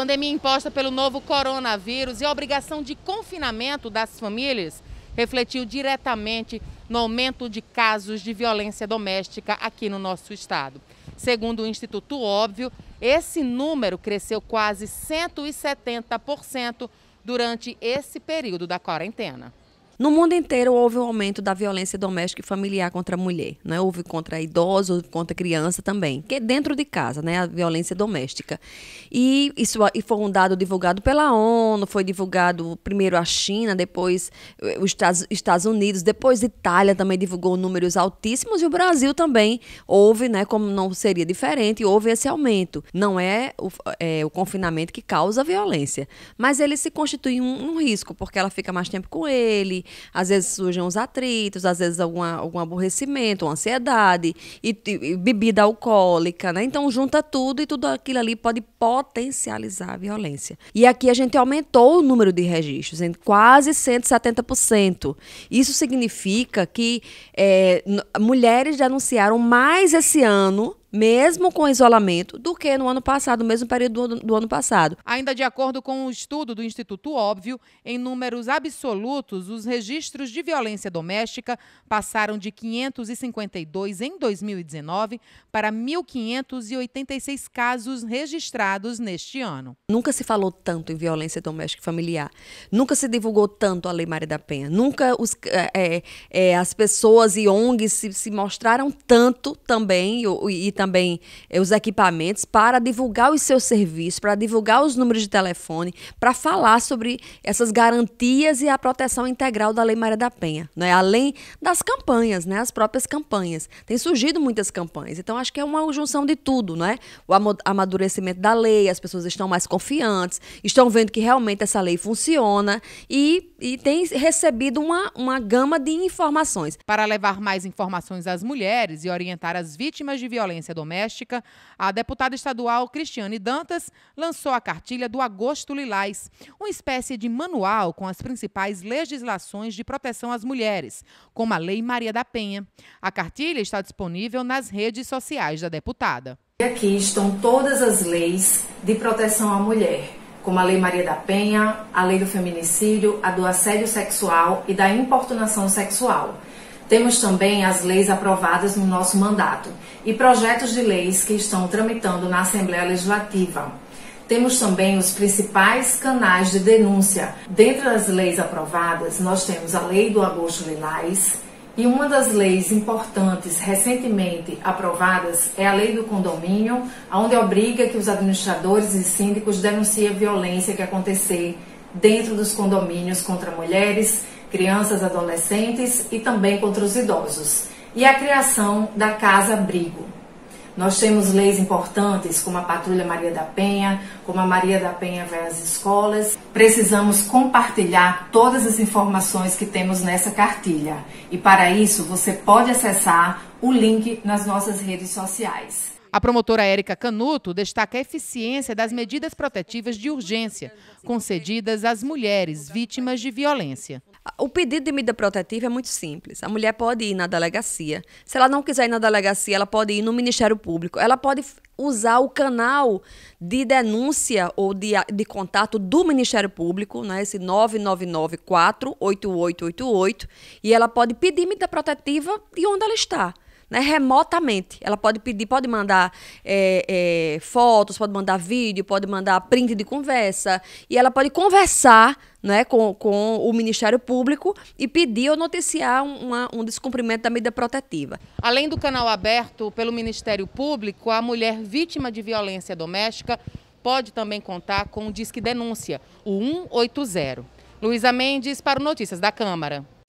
pandemia imposta pelo novo coronavírus e a obrigação de confinamento das famílias refletiu diretamente no aumento de casos de violência doméstica aqui no nosso estado. Segundo o Instituto Óbvio, esse número cresceu quase 170% durante esse período da quarentena. No mundo inteiro houve um aumento da violência doméstica e familiar contra a mulher, né? Houve contra idosos, houve contra criança também, que é dentro de casa, né? A violência doméstica. E isso e foi um dado divulgado pela ONU, foi divulgado primeiro a China, depois eh, os Estados Unidos, depois Itália também divulgou números altíssimos e o Brasil também houve, né? Como não seria diferente, houve esse aumento. Não é o, é, o confinamento que causa a violência, mas ele se constitui um, um risco porque ela fica mais tempo com ele às vezes surgem uns atritos, às vezes alguma, algum aborrecimento, uma ansiedade, e, e, bebida alcoólica, né? Então junta tudo e tudo aquilo ali pode potencializar a violência. E aqui a gente aumentou o número de registros em quase 170%. Isso significa que é, mulheres denunciaram mais esse ano mesmo com isolamento, do que no ano passado, no mesmo período do, do ano passado. Ainda de acordo com o um estudo do Instituto Óbvio, em números absolutos, os registros de violência doméstica passaram de 552 em 2019 para 1.586 casos registrados neste ano. Nunca se falou tanto em violência doméstica e familiar, nunca se divulgou tanto a Lei Maria da Penha, nunca os, é, é, as pessoas e ONGs se, se mostraram tanto também e, e também eh, os equipamentos para divulgar os seus serviços, para divulgar os números de telefone, para falar sobre essas garantias e a proteção integral da Lei Maria da Penha, né? além das campanhas, né? as próprias campanhas. Tem surgido muitas campanhas, então acho que é uma junção de tudo, né? o amadurecimento da lei, as pessoas estão mais confiantes, estão vendo que realmente essa lei funciona e, e tem recebido uma, uma gama de informações. Para levar mais informações às mulheres e orientar as vítimas de violência violência doméstica, a deputada estadual Cristiane Dantas lançou a cartilha do Agosto Lilás, uma espécie de manual com as principais legislações de proteção às mulheres, como a Lei Maria da Penha. A cartilha está disponível nas redes sociais da deputada. Aqui estão todas as leis de proteção à mulher, como a Lei Maria da Penha, a Lei do Feminicídio, a do Assédio Sexual e da Importunação Sexual. Temos também as leis aprovadas no nosso mandato e projetos de leis que estão tramitando na Assembleia Legislativa. Temos também os principais canais de denúncia. dentro das leis aprovadas, nós temos a Lei do Agosto Lilás e uma das leis importantes recentemente aprovadas é a Lei do Condomínio, onde obriga que os administradores e síndicos denunciem a violência que acontecer dentro dos condomínios contra mulheres, crianças, adolescentes e também contra os idosos, e a criação da Casa Abrigo. Nós temos leis importantes como a Patrulha Maria da Penha, como a Maria da Penha vai às escolas. Precisamos compartilhar todas as informações que temos nessa cartilha. E para isso, você pode acessar o link nas nossas redes sociais. A promotora Érica Canuto destaca a eficiência das medidas protetivas de urgência concedidas às mulheres vítimas de violência. O pedido de medida protetiva é muito simples. A mulher pode ir na delegacia. Se ela não quiser ir na delegacia, ela pode ir no Ministério Público. Ela pode usar o canal de denúncia ou de, de contato do Ministério Público, né, esse 999-48888, e ela pode pedir medida protetiva de onde ela está. Né, remotamente. Ela pode pedir, pode mandar é, é, fotos, pode mandar vídeo, pode mandar print de conversa, e ela pode conversar né, com, com o Ministério Público e pedir ou noticiar uma, um descumprimento da medida protetiva. Além do canal aberto pelo Ministério Público, a mulher vítima de violência doméstica pode também contar com o Disque Denúncia, o 180. Luísa Mendes para Notícias da Câmara.